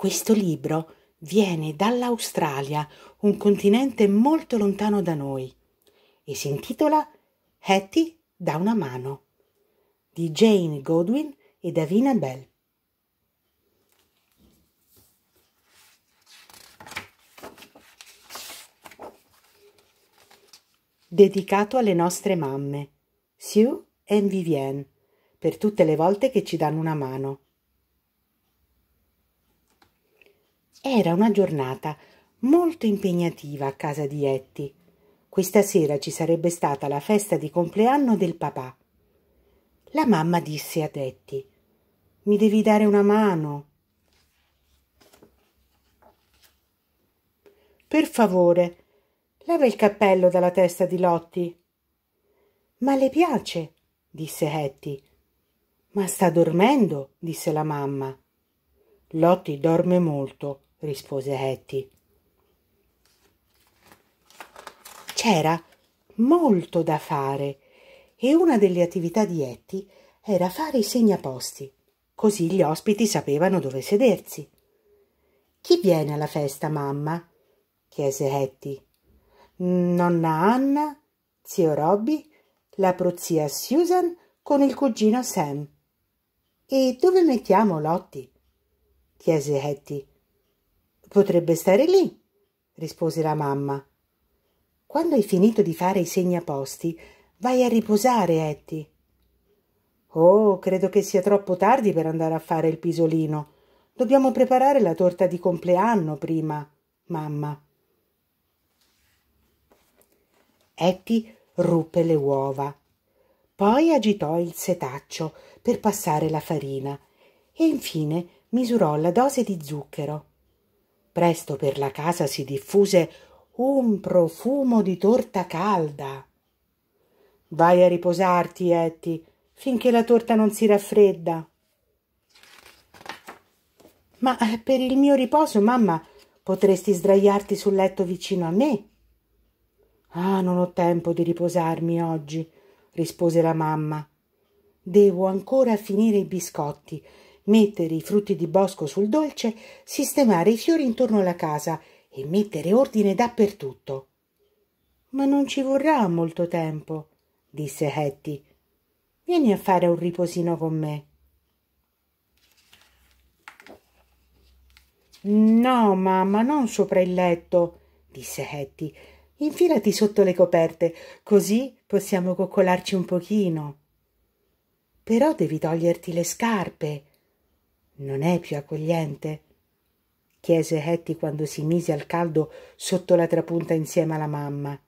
Questo libro viene dall'Australia, un continente molto lontano da noi, e si intitola Hattie dà una mano di Jane Godwin e Davina Bell. Dedicato alle nostre mamme, Sue e Vivienne, per tutte le volte che ci danno una mano. Era una giornata molto impegnativa a casa di Etty. Questa sera ci sarebbe stata la festa di compleanno del papà. La mamma disse ad Etty Mi devi dare una mano. Per favore, leva il cappello dalla testa di Lotti. Ma le piace, disse Etty. Ma sta dormendo, disse la mamma. Lotti dorme molto, rispose Hetty. C'era molto da fare e una delle attività di Hetty era fare i segnaposti, così gli ospiti sapevano dove sedersi. Chi viene alla festa, mamma? chiese Hetty. Nonna Anna, zio Robby, la prozia Susan con il cugino Sam. E dove mettiamo Lotti? chiese Hetty. Potrebbe stare lì, rispose la mamma. Quando hai finito di fare i segnaposti, vai a riposare, Etty. Oh, credo che sia troppo tardi per andare a fare il pisolino. Dobbiamo preparare la torta di compleanno prima, mamma. Etty ruppe le uova. Poi agitò il setaccio per passare la farina e infine misurò la dose di zucchero. Presto per la casa si diffuse un profumo di torta calda. Vai a riposarti, Etty, finché la torta non si raffredda. Ma eh, per il mio riposo, mamma, potresti sdraiarti sul letto vicino a me. Ah, non ho tempo di riposarmi oggi, rispose la mamma. Devo ancora finire i biscotti mettere i frutti di bosco sul dolce, sistemare i fiori intorno alla casa e mettere ordine dappertutto. Ma non ci vorrà molto tempo, disse Hetty. Vieni a fare un riposino con me. No, mamma, non sopra il letto, disse Hetty. Infilati sotto le coperte, così possiamo coccolarci un pochino. Però devi toglierti le scarpe, non è più accogliente? chiese Hetty quando si mise al caldo sotto la trapunta insieme alla mamma.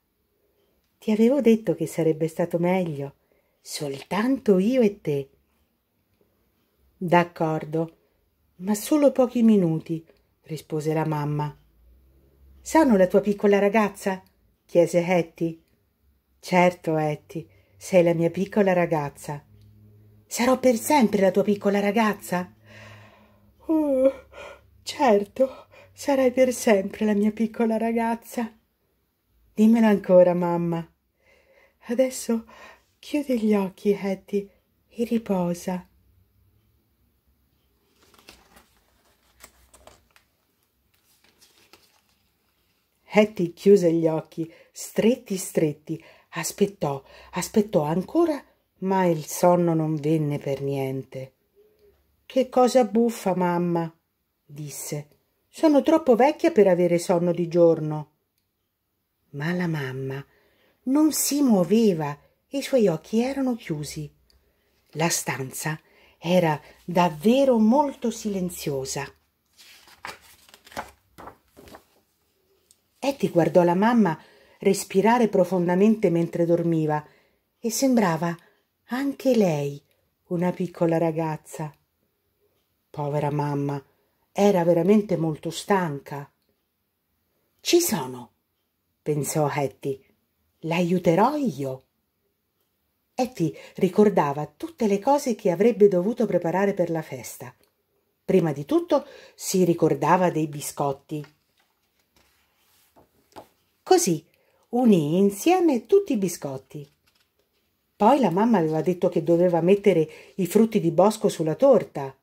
Ti avevo detto che sarebbe stato meglio. Soltanto io e te. D'accordo, ma solo pochi minuti, rispose la mamma. Sono la tua piccola ragazza? chiese Hetty. Certo, Hetty, sei la mia piccola ragazza. Sarò per sempre la tua piccola ragazza? Oh, certo, sarai per sempre la mia piccola ragazza. Dimmelo ancora, mamma. Adesso chiudi gli occhi, Hetty, e riposa. Hetty chiuse gli occhi, stretti stretti, aspettò, aspettò ancora, ma il sonno non venne per niente. Che cosa buffa, mamma, disse. Sono troppo vecchia per avere sonno di giorno. Ma la mamma non si muoveva e i suoi occhi erano chiusi. La stanza era davvero molto silenziosa. Etty guardò la mamma respirare profondamente mentre dormiva e sembrava anche lei una piccola ragazza. Povera mamma, era veramente molto stanca. Ci sono, pensò Hetty. L'aiuterò io. Hetty ricordava tutte le cose che avrebbe dovuto preparare per la festa. Prima di tutto si ricordava dei biscotti. Così unì insieme tutti i biscotti. Poi la mamma aveva detto che doveva mettere i frutti di bosco sulla torta.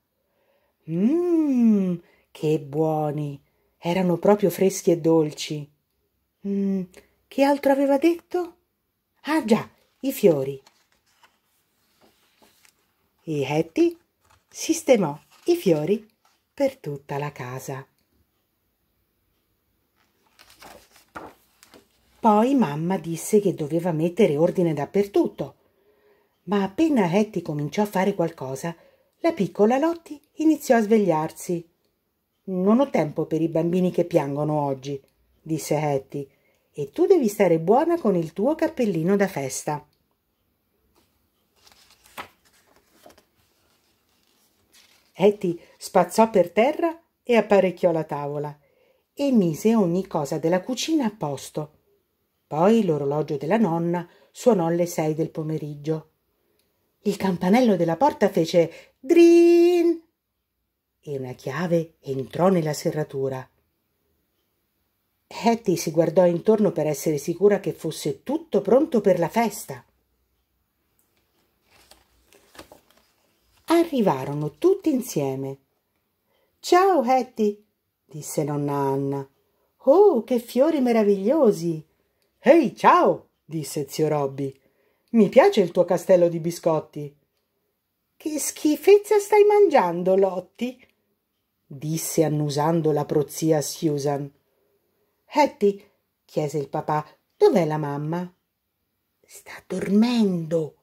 Mmm, che buoni! Erano proprio freschi e dolci. Mm, che altro aveva detto? Ah già, i fiori. E Hetty sistemò i fiori per tutta la casa. Poi mamma disse che doveva mettere ordine dappertutto, ma appena Hetty cominciò a fare qualcosa, la piccola Lotti iniziò a svegliarsi. Non ho tempo per i bambini che piangono oggi, disse Hetty, e tu devi stare buona con il tuo cappellino da festa. Hetty spazzò per terra e apparecchiò la tavola e mise ogni cosa della cucina a posto. Poi l'orologio della nonna suonò alle sei del pomeriggio. Il campanello della porta fece drin e una chiave entrò nella serratura. Hetty si guardò intorno per essere sicura che fosse tutto pronto per la festa. Arrivarono tutti insieme. Ciao Hetty, disse nonna Anna. Oh, che fiori meravigliosi! Ehi, hey, ciao, disse zio Robby. Mi piace il tuo castello di biscotti. Che schifezza stai mangiando, Lotti? disse annusando la prozia Susan. Hetty, chiese il papà, dov'è la mamma? Sta dormendo,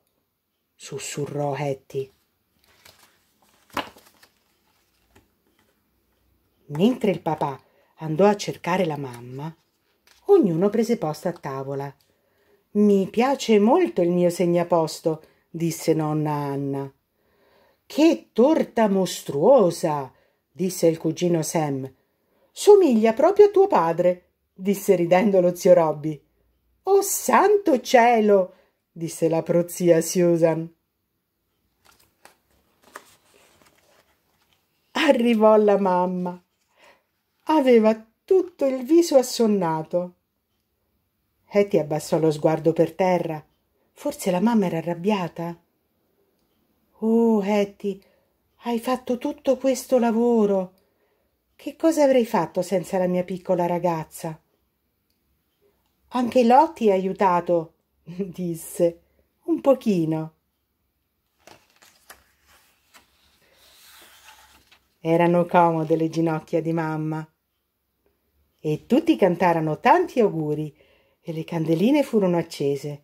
sussurrò Hetty. Mentre il papà andò a cercare la mamma, ognuno prese posto a tavola. Mi piace molto il mio segnaposto, disse nonna Anna. Che torta mostruosa, disse il cugino Sam. Somiglia proprio a tuo padre, disse ridendo lo zio Robby. Oh santo cielo, disse la prozia Susan. Arrivò la mamma. Aveva tutto il viso assonnato. Hetty abbassò lo sguardo per terra. Forse la mamma era arrabbiata. Oh, Hetty, hai fatto tutto questo lavoro. Che cosa avrei fatto senza la mia piccola ragazza? Anche Lotti ha aiutato, disse, un pochino. Erano comode le ginocchia di mamma. E tutti cantarono tanti auguri e le candeline furono accese.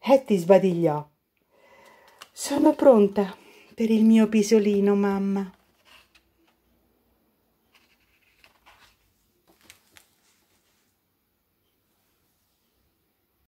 Hetty sbadigliò. Sono pronta per il mio pisolino, mamma.